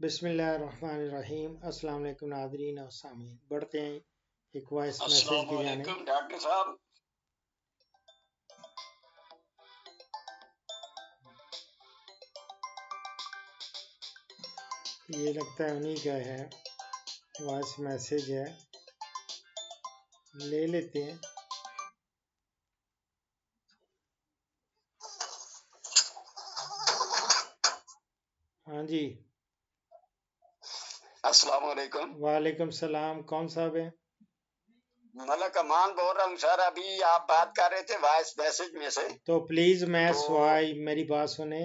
बिस्मिल्लाहिर्रहमानिर्रहीम अस्सलाम वालेकुम नाजरीन और सामीन बढ़ते हैं एक वॉइस मैसेज की जाने ये लगता है उन्हीं का है वॉइस मैसेज है ले लेते हैं हाँ जी वालेकुम सलाम कौन साहब है मलक अमान बोल रहा हूँ सर अभी आप बात कर रहे थे वॉइस मैसेज में से तो प्लीज मैं तो, मेरी बात सुने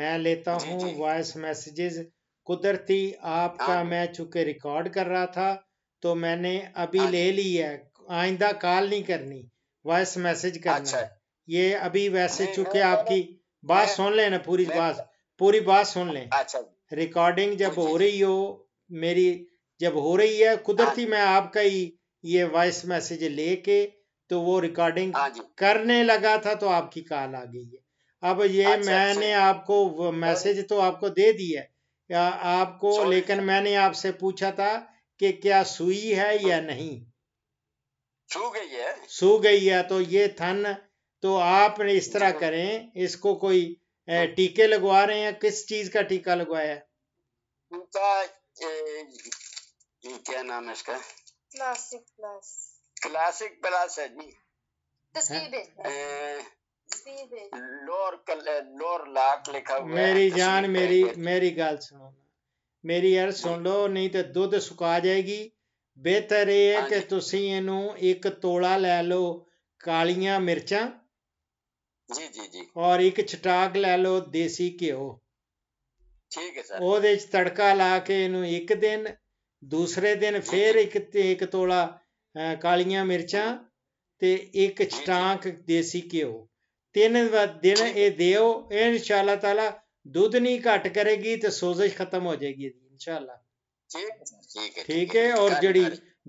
मैं लेता हूँ वॉइस मैसेजेस कुदरती आपका हाँ। मैं चुके रिकॉर्ड कर रहा था तो मैंने अभी हाँ ले ली है आइंदा कॉल नहीं करनी वॉइस मैसेज करना अच्छा। ये अभी वैसे चुके आपकी बात सुन लेना पूरी बात पूरी बात सुन लें अच्छा रिकॉर्डिंग जब अच्छा, हो अच्छा। रही हो मेरी जब हो रही है कुदरती हाँ मैं आपका ही ये वॉइस मैसेज लेके तो वो रिकॉर्डिंग हाँ करने लगा था तो आपकी कॉल आ गई है अब ये अच्छा, अच्छा। मैंने अच्छा। आपको मैसेज तो आपको दे दी है आपको लेकिन मैंने आपसे पूछा था कि क्या सुई है या नहीं सू गई है सू गई है तो ये थन तो आप इस तरह करें इसको कोई टीके लगवा रहे हैं किस चीज का टीका लगवाया है उनका क्या नाम है इसका क्लासिक प्लस क्लासिक प्लस है जी लोर कल, लोर लाख लिखा हुआ मेरी जान मेरी मेरी गल सुनो ਮੇਰੀ ਯਾਰ ਸੁਣ ਲਓ ਨਹੀਂ ਤੇ ਦੁੱਧ ਸੁਕਾ ਜਾਏਗੀ ਬਿਹਤਰ ਇਹ ਹੈ ਕਿ ਤੁਸੀਂ ਇਹਨੂੰ ਇੱਕ ਤੋਲਾ ਲੈ ਲਓ ਕਾਲੀਆਂ ਮਿਰਚਾਂ ਜੀ ਜੀ ਜੀ ਔਰ ਇੱਕ ਛਟਾਕ ਲੈ ਲਓ ਦੇਸੀ ਘਿਓ ਠੀਕ ਹੈ ਸਰ ਉਹਦੇ ਚ ਤੜਕਾ ਲਾ ਕੇ ਇਹਨੂੰ ਇੱਕ ਦਿਨ ਦੂਸਰੇ ਦਿਨ ਫੇਰ ਇੱਕ ਤੇ ਇੱਕ ਤੋਲਾ ਕਾਲੀਆਂ ਮਿਰਚਾਂ ਤੇ ਇੱਕ ਛਟਾਕ ਦੇਸੀ ਘਿਓ ਤਿੰਨ ਦਿਨ ਇਹ ਦਿਓ ਇਨਸ਼ਾਅੱਲਾ ਤਾਲਾ ਦੁੱਧ ਨਹੀਂ ਘਟ ਕਰੇਗੀ ਤੇ ਸੋਜ਼ਿਸ਼ ਖਤਮ ਹੋ ਜਾਏਗੀ ਇਨਸ਼ਾਅੱਲਾ ਠੀਕ ਹੈ ਠੀਕ ਹੈ ਔਰ ਜਿਹੜੀ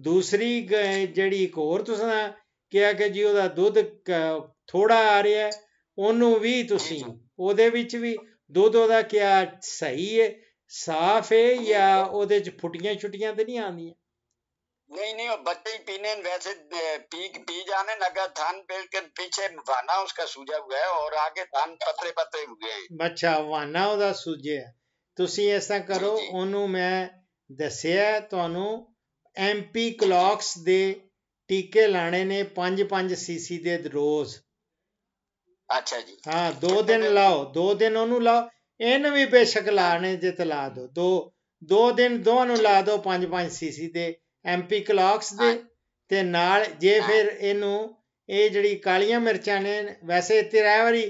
ਦੂਸਰੀ ਜਿਹੜੀ ਇੱਕ ਹੋਰ ਤੁਸੀਂ ਕਿਹਾ ਕਿ ਜੀ ਉਹਦਾ ਦੁੱਧ ਥੋੜਾ ਆ ਰਿਹਾ ਉਹਨੂੰ ਵੀ ਤੁਸੀਂ ਉਹਦੇ ਵਿੱਚ ਵੀ ਦੁੱਧ ਉਹਦਾ ਕਿਹਾ ਸਹੀ ਹੈ ਸਾਫ਼ ਹੈ ਜਾਂ ਉਹਦੇ ਚ ਫੁੱਟੀਆਂ ਛੁੱਟੀਆਂ ਤੇ ਨਹੀਂ ਆਉਂਦੀਆਂ ਨਹੀਂ ਨਹੀਂ ਉਹ बच्चे ਹੀ ਪੀਨੇ ਵੈਸੇ पी ਪੀ ਜਾਣੇ ਨਗਾ धान पेड़ ਕੇ ਪਿੱਛੇ ਵਾਨਾ ਉਸਕਾ ਸੁਜਾ हुआ है ਔਰ ਆਗੇ धान ਪਤਰੇ पतरे ਹੋ ਗਏ ਅੱਛਾ ਵਾਨਾ ਉਹਦਾ ਸੂਜਿਆ ਤੁਸੀਂ ਐਸਾ ਕਰੋ ਉਹਨੂੰ ਮੈਂ ਦੱਸਿਆ ਤੁਹਾਨੂੰ ਐਮਪੀ ਕਲੌਕਸ ਦੇ ਟੀਕੇ ਲਾਣੇ ਨੇ 5-5 ਸੀਸੀ ਦੇ ਰੋਜ਼ ਅੱਛਾ ਜੀ ਹਾਂ ਦੋ ਦਿਨ ਲਾਓ ਦੋ ਦਿਨ ਉਹਨੂੰ ਲਾਓ ਇਹਨੂੰ ਵੀ ਬੇਸ਼ੱਕ ਲਾਣੇ ਜਿਤ ਲਾ ਦੋ ਦੋ ਦੋ ਦਿਨ ਦੋਹਾਂ ਨੂੰ ਲਾ ਦੋ 5-5 ਸੀਸੀ ਦੇ ਐਮਪੀ ਕਲੌਕਸ ਦੇ ਤੇ ਨਾਲ ਜੇ ਫਿਰ ਇਹਨੂੰ ਇਹ ਜਿਹੜੀ ਕਾਲੀਆਂ ਮਿਰਚਾਂ ਨੇ ਵੈਸੇ ਇੱਥੇ ਰਹਿ ਵਾਰੀ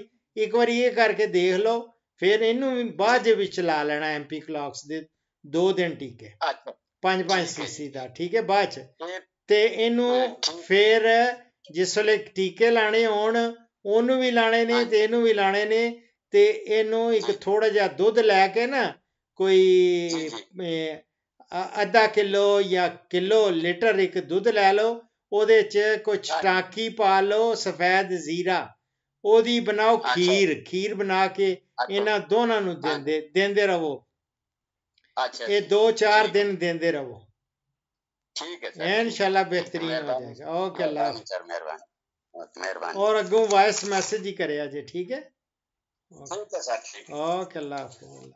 ਇੱਕ ਵਾਰੀ ਇਹ ਕਰਕੇ ਦੇਖ ਲਓ ਫਿਰ ਇਹਨੂੰ ਵੀ ਬਾਅਦ ਦੇ ਵਿੱਚ ਲਾ ਲੈਣਾ ਐਮਪੀ ਕਲੌਕਸ ਦੇ ਦੋ ਦਿਨ ਟੀਕੇ ਅੱਛਾ 5-5 ਸੀਸੀ ਦਾ ਠੀਕ ਹੈ ਬਾਅਦ ਚ ਤੇ ਇਹਨੂੰ ਫਿਰ ਜਿਸ ਵੇਲੇ ਟੀਕੇ ਲਾਣੇ ਹੋਣ ਉਹਨੂੰ ਵੀ ਲਾਣੇ ਨੇ ਤੇ ਇਹਨੂੰ ਵੀ ਲਾਣੇ ਨੇ ਤੇ ਇਹਨੂੰ ਇੱਕ ਥੋੜਾ ਜਿਹਾ ਦੁੱਧ ਲੈ ਕੇ ਨਾ ਕੋਈ ਅੱਧਾ ਕਿਲੋ ਜਾਂ ਕਿਲੋ ਲੀਟਰ ਇੱਕ ਦੁੱਧ ਲੈ ਲਓ ਉਹਦੇ 'ਚ ਕੁਝ ਟਾਂਕੀ ਪਾ ਲਓ ਸਫੈਦ ਜ਼ੀਰਾ ਉਹਦੀ ਬਣਾਓ ਖੀਰ ਖੀਰ ਬਣਾ ਕੇ ਇਹਨਾਂ ਦੋਨਾਂ ਨੂੰ ਦਿੰਦੇ ਦਿੰਦੇ ਰਹੋ ਅੱਛਾ ਇਹ 2-4 ਦਿਨ ਦਿੰਦੇ ਰਹੋ ਠੀਕ ਹੈ ਸਰ ਇਨਸ਼ਾਅੱਲਾ ਬਿਹਤਰੀਨ ਹੋ ਜਾਏਗਾ ਓਕੇ ਅੱਲਾਹ ਸਰ ਮਿਹਰਬਾਨੀ ਮਿਹਰਬਾਨੀ ਔਰ ਅੱਗੋਂ ਵਾਇਸ ਮੈਸੇਜ ਹੀ ਕਰਿਆ ਜੇ ਠੀਕ ਹੈ ਠੀਕ ਹੈ ਸਰ ਠੀਕ ਹੈ ਓਕੇ ਅੱਲਾਹ ਹਾਫਿਜ਼